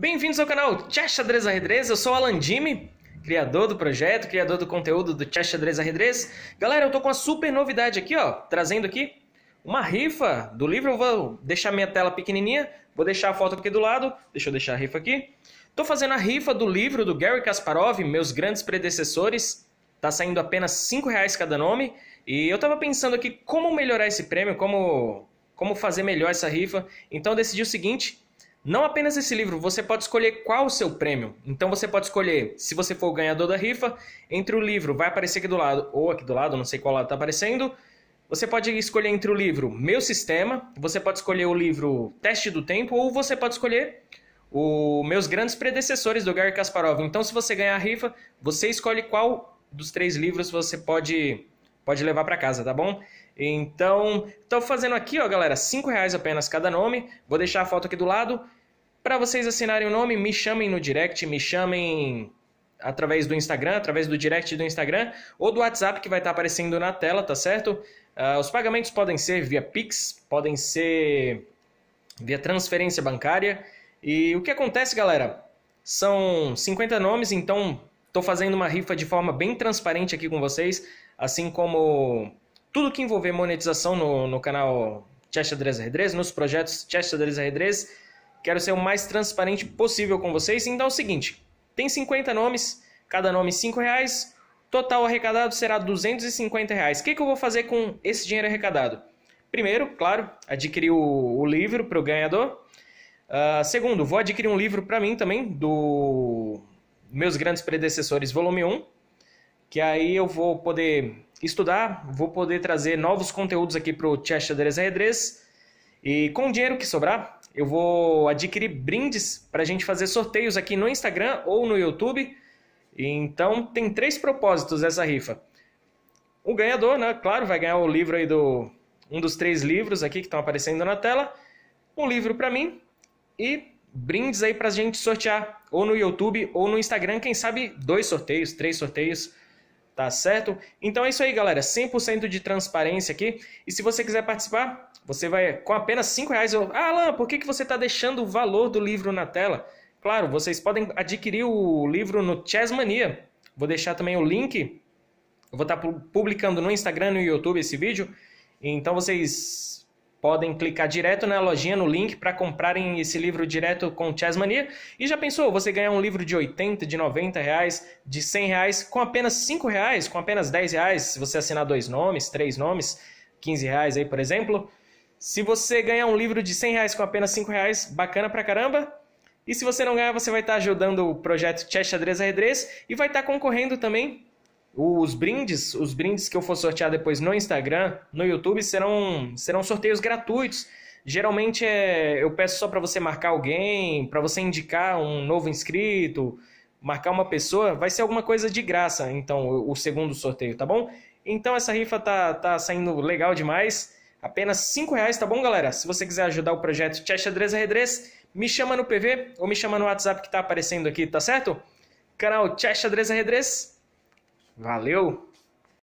Bem-vindos ao canal Chá Xadrez Arredrez, eu sou o Alan Jimmy, criador do projeto, criador do conteúdo do Chá Xadrez Arredrez. Galera, eu tô com uma super novidade aqui, ó, trazendo aqui uma rifa do livro, eu vou deixar minha tela pequenininha, vou deixar a foto aqui do lado, deixa eu deixar a rifa aqui. Tô fazendo a rifa do livro do Gary Kasparov, Meus Grandes Predecessores, tá saindo apenas R$ reais cada nome, e eu tava pensando aqui como melhorar esse prêmio, como, como fazer melhor essa rifa, então eu decidi o seguinte não apenas esse livro, você pode escolher qual o seu prêmio. Então você pode escolher, se você for o ganhador da rifa, entre o livro, vai aparecer aqui do lado, ou aqui do lado, não sei qual lado está aparecendo. Você pode escolher entre o livro Meu Sistema, você pode escolher o livro Teste do Tempo, ou você pode escolher o Meus Grandes Predecessores do Gary Kasparov. Então, se você ganhar a rifa, você escolhe qual dos três livros você pode, pode levar para casa, tá bom? Então, estou fazendo aqui, ó, galera, R$ reais apenas cada nome. Vou deixar a foto aqui do lado. Para vocês assinarem o nome, me chamem no direct, me chamem através do Instagram, através do direct do Instagram ou do WhatsApp que vai estar tá aparecendo na tela, tá certo? Uh, os pagamentos podem ser via Pix, podem ser via transferência bancária. E o que acontece, galera? São 50 nomes, então estou fazendo uma rifa de forma bem transparente aqui com vocês, assim como tudo que envolver monetização no, no canal Chester Dres Redres, nos projetos Chester Dres Redres Quero ser o mais transparente possível com vocês. Então é o seguinte: tem 50 nomes, cada nome 5 reais. Total arrecadado será 250 reais. O que, que eu vou fazer com esse dinheiro arrecadado? Primeiro, claro, adquirir o, o livro para o ganhador. Uh, segundo, vou adquirir um livro para mim também, do Meus Grandes Predecessores, volume 1, que aí eu vou poder estudar, vou poder trazer novos conteúdos aqui para o Chester 3 r e com o dinheiro que sobrar, eu vou adquirir brindes para a gente fazer sorteios aqui no Instagram ou no YouTube. Então tem três propósitos essa rifa. O ganhador, né, claro, vai ganhar o livro aí do um dos três livros aqui que estão aparecendo na tela, um livro para mim e brindes aí para a gente sortear ou no YouTube ou no Instagram, quem sabe dois sorteios, três sorteios tá certo? Então é isso aí, galera. 100% de transparência aqui. E se você quiser participar, você vai com apenas 5 reais. Eu... Ah, Alan, por que, que você está deixando o valor do livro na tela? Claro, vocês podem adquirir o livro no Chessmania. Vou deixar também o link. Eu vou estar tá publicando no Instagram e no YouTube esse vídeo. Então vocês podem clicar direto na lojinha, no link, para comprarem esse livro direto com o Chessmania. E já pensou, você ganhar um livro de 80, de 90 reais, de 100 reais, com apenas 5 reais, com apenas 10 reais, se você assinar dois nomes, três nomes, 15 reais aí, por exemplo. Se você ganhar um livro de 100 reais com apenas 5 reais, bacana pra caramba. E se você não ganhar, você vai estar ajudando o projeto Chess Xadrez r e vai estar concorrendo também os brindes, os brindes que eu for sortear depois no Instagram, no YouTube, serão, serão sorteios gratuitos. Geralmente é, eu peço só para você marcar alguém, para você indicar um novo inscrito, marcar uma pessoa, vai ser alguma coisa de graça, então, o, segundo sorteio, tá bom? Então essa rifa tá, tá saindo legal demais. Apenas 5 reais, tá bom, galera? Se você quiser ajudar o projeto Tchê Xadrez me chama no PV ou me chama no WhatsApp que tá aparecendo aqui, tá certo? Canal Tchê Xadrez Valeu!